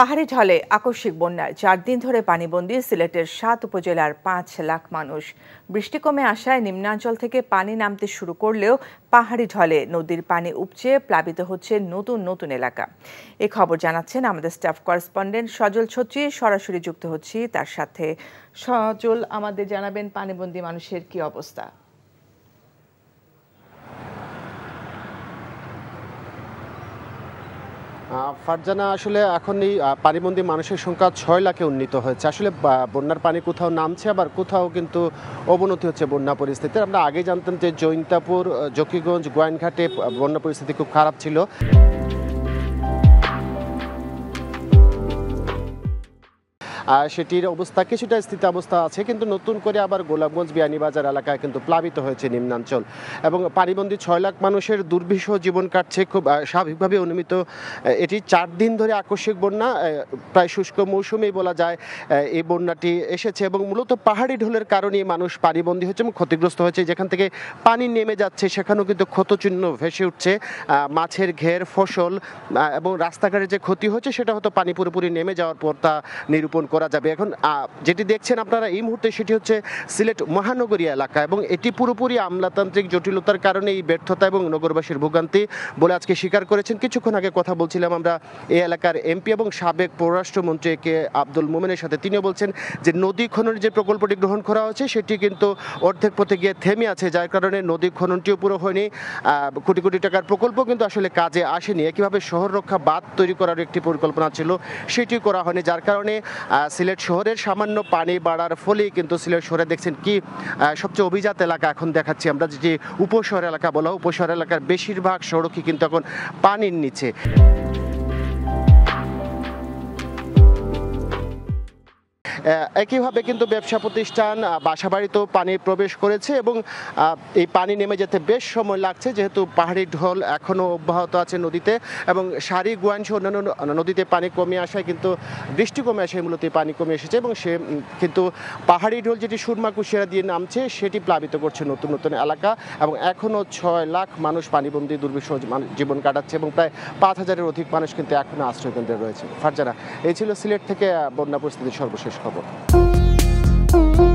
পাহাড়ি ঢলে আকস্মিক বন্যায় চার দিন ধরে পানিবন্দী সিলেটের সাত উপজেলার পাঁচ লাখ মানুষ বৃষ্টি কমে আসায় নিম্নাঞ্চল থেকে পানি নামতে শুরু করলেও পাহাড়ি ঢলে নদীর পানি উপচে প্লাবিত হচ্ছে নতুন নতুন এলাকা এ খবর জানাচ্ছেন আমাদের স্টাফ করেসপন্ডেন্ট সজল ছত্রী সরাসরি যুক্ত হচ্ছি তার সাথে সজল আমাদের জানাবেন পানিবন্দী মানুষের কি অবস্থা ফারজানা আসলে এখন এই পানিবন্দী মানুষের সংখ্যা ছয় লাখে উন্নীত হয়েছে আসলে বন্যার পানি কোথাও নামছে আবার কোথাও কিন্তু অবনতি হচ্ছে বন্যা পরিস্থিতির আমরা আগে জানতাম যে জৈন্তাপুর জকিগঞ্জ গোয়াইনঘাটে বন্যা পরিস্থিতি খুব খারাপ ছিল সেটির অবস্থা কিছুটা স্থিতাবস্থা আছে কিন্তু নতুন করে আবার গোলাপগঞ্জ বিয়ানীবাজার এলাকায় কিন্তু প্লাবিত হয়েছে নিম্নাঞ্চল এবং পানিবন্দী ছয় লাখ মানুষের দুর্বিষহ জীবন কাটছে খুব স্বাভাবিকভাবে অনুমিত এটি চার দিন ধরে আকস্মিক বন্যা প্রায় শুষ্ক মৌসুমেই বলা যায় এই বন্যাটি এসেছে এবং মূলত পাহাড়ি ঢোলের কারণে মানুষ পানিবন্দী হচ্ছে এবং ক্ষতিগ্রস্ত হয়েছে যেখান থেকে পানি নেমে যাচ্ছে সেখানেও কিন্তু ক্ষতচিহ্ন ভেসে উঠছে মাছের ঘের ফসল এবং রাস্তাঘাটে যে ক্ষতি হচ্ছে সেটা হয়তো পানি পুরোপুরি নেমে যাওয়ার পর তা নিরূপণ করা যাবে এখন যেটি দেখছেন আপনারা এই মুহূর্তে সেটি হচ্ছে সিলেট মহানগরী এলাকা এবং এটি পুরোপুরি আমলাতান্ত্রিক জটিলতার কারণে এই ব্যর্থতা এবং নগরবাসীর ভোগান্তি বলে আজকে স্বীকার করেছেন কিছুক্ষণ আগে কথা বলছিলাম আমরা এই এলাকার এমপি এবং সাবেক পররাষ্ট্রমন্ত্রী কে আব্দুল মোমেনের সাথে তিনিও বলছেন যে নদী খননের যে প্রকল্পটি গ্রহণ করা হয়েছে সেটি কিন্তু অর্ধেক পথে গিয়ে থেমে আছে যার কারণে নদী খননটিও পুরো হয়নি কোটি কোটি টাকার প্রকল্প কিন্তু আসলে কাজে আসেনি একইভাবে শহর রক্ষা বাদ তৈরি করার একটি পরিকল্পনা ছিল সেটি করা হয়নি যার কারণে সিলেট শহরের সামান্য পানি বাড়ার ফলেই কিন্তু সিলেট শহরে দেখছেন কি সবচেয়ে অভিজাত এলাকা এখন দেখাচ্ছি আমরা যেটি উপশহর এলাকা বলা উপশহর এলাকার বেশিরভাগ সড়কই কিন্তু এখন পানির নিচে একইভাবে কিন্তু ব্যবসা প্রতিষ্ঠান বাসা বাড়িতেও পানি প্রবেশ করেছে এবং এই পানি নেমে যেতে বেশ সময় লাগছে যেহেতু পাহাড়ি ঢল এখনও অব্যাহত আছে নদীতে এবং সারি গুয়াংশ অন্যান্য নদীতে পানি কমে আসায় কিন্তু বৃষ্টি কমে আসায় মূলত পানি কমে এসেছে এবং সে কিন্তু পাহাড়ি ঢোল যেটি সুরমা কুশিয়ারা দিয়ে নামছে সেটি প্লাবিত করছে নতুন নতুন এলাকা এবং এখনও ছয় লাখ মানুষ পানিবন্দী দুর্বিষহ জীবন কাটাচ্ছে এবং প্রায় পাঁচ হাজারের অধিক মানুষ কিন্তু এখনও আশ্রয়কেন্দ্রে রয়েছে ফারজানা এই ছিল সিলেট থেকে বন্যা পরিস্থিতির সর্বশেষ খবর こと。